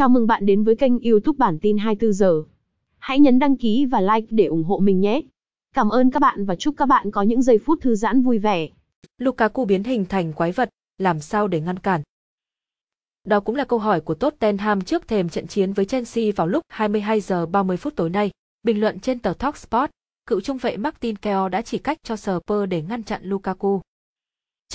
Chào mừng bạn đến với kênh youtube bản tin 24 giờ. Hãy nhấn đăng ký và like để ủng hộ mình nhé. Cảm ơn các bạn và chúc các bạn có những giây phút thư giãn vui vẻ. Lukaku biến hình thành quái vật, làm sao để ngăn cản? Đó cũng là câu hỏi của Tottenham trước thềm trận chiến với Chelsea vào lúc 22 giờ 30 phút tối nay. Bình luận trên tờ Talksport, cựu trung vệ Martin Keo đã chỉ cách cho Spurs để ngăn chặn Lukaku.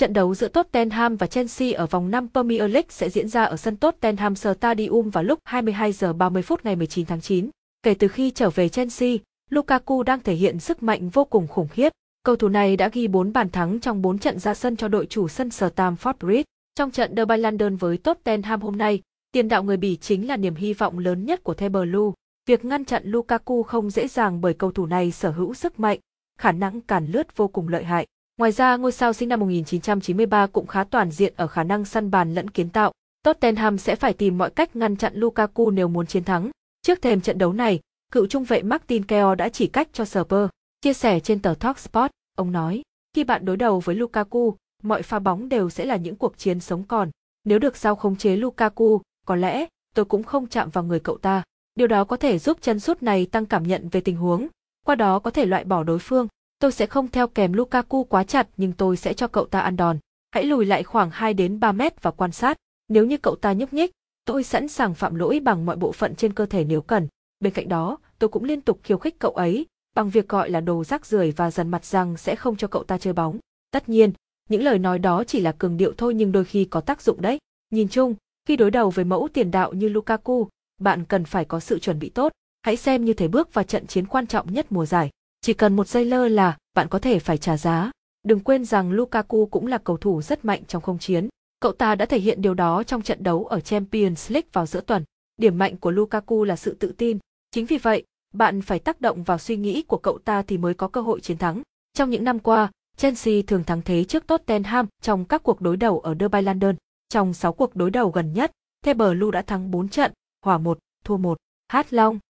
Trận đấu giữa Tottenham và Chelsea ở vòng 5 Premier League sẽ diễn ra ở sân Tottenham Stadium vào lúc 22 giờ 30 phút ngày 19 tháng 9. Kể từ khi trở về Chelsea, Lukaku đang thể hiện sức mạnh vô cùng khủng khiếp. Cầu thủ này đã ghi 4 bàn thắng trong 4 trận ra sân cho đội chủ sân Stamford Bridge. Trong trận derby London với Tottenham hôm nay, tiền đạo người Bỉ chính là niềm hy vọng lớn nhất của The Blue. Việc ngăn chặn Lukaku không dễ dàng bởi cầu thủ này sở hữu sức mạnh, khả năng cản lướt vô cùng lợi hại. Ngoài ra, ngôi sao sinh năm 1993 cũng khá toàn diện ở khả năng săn bàn lẫn kiến tạo. Tottenham sẽ phải tìm mọi cách ngăn chặn Lukaku nếu muốn chiến thắng. Trước thềm trận đấu này, cựu trung vệ Martin Keo đã chỉ cách cho Spurs. Chia sẻ trên tờ Talk Sport, ông nói, khi bạn đối đầu với Lukaku, mọi pha bóng đều sẽ là những cuộc chiến sống còn. Nếu được giao khống chế Lukaku, có lẽ tôi cũng không chạm vào người cậu ta. Điều đó có thể giúp chân sút này tăng cảm nhận về tình huống, qua đó có thể loại bỏ đối phương. Tôi sẽ không theo kèm Lukaku quá chặt nhưng tôi sẽ cho cậu ta ăn đòn. Hãy lùi lại khoảng 2 đến 3 mét và quan sát. Nếu như cậu ta nhúc nhích, tôi sẵn sàng phạm lỗi bằng mọi bộ phận trên cơ thể nếu cần. Bên cạnh đó, tôi cũng liên tục khiêu khích cậu ấy bằng việc gọi là đồ rác rưởi và dằn mặt rằng sẽ không cho cậu ta chơi bóng. Tất nhiên, những lời nói đó chỉ là cường điệu thôi nhưng đôi khi có tác dụng đấy. Nhìn chung, khi đối đầu với mẫu tiền đạo như Lukaku, bạn cần phải có sự chuẩn bị tốt. Hãy xem như thể bước vào trận chiến quan trọng nhất mùa giải. Chỉ cần một giây lơ là, bạn có thể phải trả giá. Đừng quên rằng Lukaku cũng là cầu thủ rất mạnh trong không chiến. Cậu ta đã thể hiện điều đó trong trận đấu ở Champions League vào giữa tuần. Điểm mạnh của Lukaku là sự tự tin. Chính vì vậy, bạn phải tác động vào suy nghĩ của cậu ta thì mới có cơ hội chiến thắng. Trong những năm qua, Chelsea thường thắng thế trước Tottenham trong các cuộc đối đầu ở Derby London. Trong 6 cuộc đối đầu gần nhất, The Blue đã thắng 4 trận, hòa 1, thua 1. Hát Long,